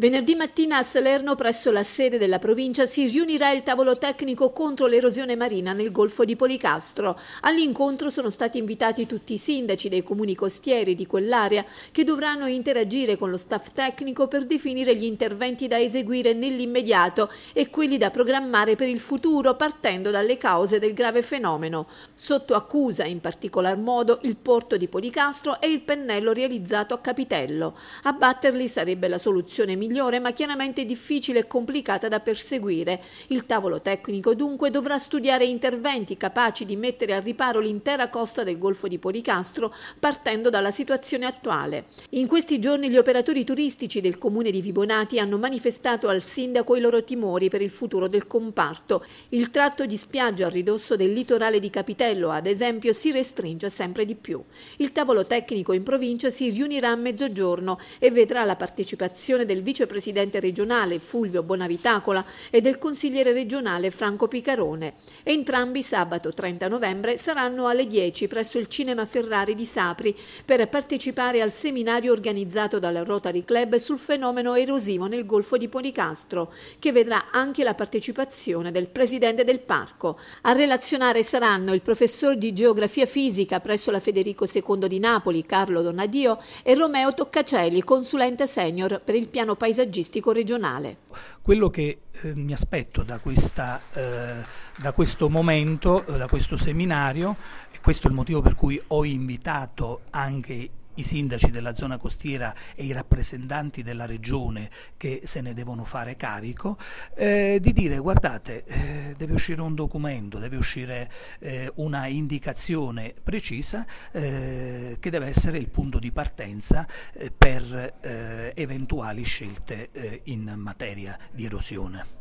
Venerdì mattina a Salerno, presso la sede della provincia, si riunirà il tavolo tecnico contro l'erosione marina nel Golfo di Policastro. All'incontro sono stati invitati tutti i sindaci dei comuni costieri di quell'area che dovranno interagire con lo staff tecnico per definire gli interventi da eseguire nell'immediato e quelli da programmare per il futuro partendo dalle cause del grave fenomeno. Sotto accusa in particolar modo il porto di Policastro e il pennello realizzato a Capitello. Abbatterli sarebbe la soluzione migliore migliore, ma chiaramente difficile e complicata da perseguire. Il tavolo tecnico dunque dovrà studiare interventi capaci di mettere a riparo l'intera costa del Golfo di Policastro partendo dalla situazione attuale. In questi giorni gli operatori turistici del comune di Vibonati hanno manifestato al sindaco i loro timori per il futuro del comparto. Il tratto di spiaggia a ridosso del litorale di Capitello, ad esempio, si restringe sempre di più. Il tavolo tecnico in provincia si riunirà a mezzogiorno e vedrà la partecipazione del vice vicepresidente regionale Fulvio Bonavitacola e del consigliere regionale Franco Picarone. Entrambi sabato 30 novembre saranno alle 10 presso il Cinema Ferrari di Sapri per partecipare al seminario organizzato dalla Rotary Club sul fenomeno erosivo nel Golfo di Policastro, che vedrà anche la partecipazione del presidente del parco. A relazionare saranno il professor di geografia fisica presso la Federico II di Napoli, Carlo Donadio, e Romeo Toccacelli, consulente senior per il piano paesaggistico regionale. Quello che eh, mi aspetto da, questa, eh, da questo momento, eh, da questo seminario, e questo è il motivo per cui ho invitato anche i sindaci della zona costiera e i rappresentanti della regione che se ne devono fare carico, eh, di dire guardate eh, deve uscire un documento, deve uscire eh, una indicazione precisa eh, che deve essere il punto di partenza eh, per eh, eventuali scelte in materia di erosione.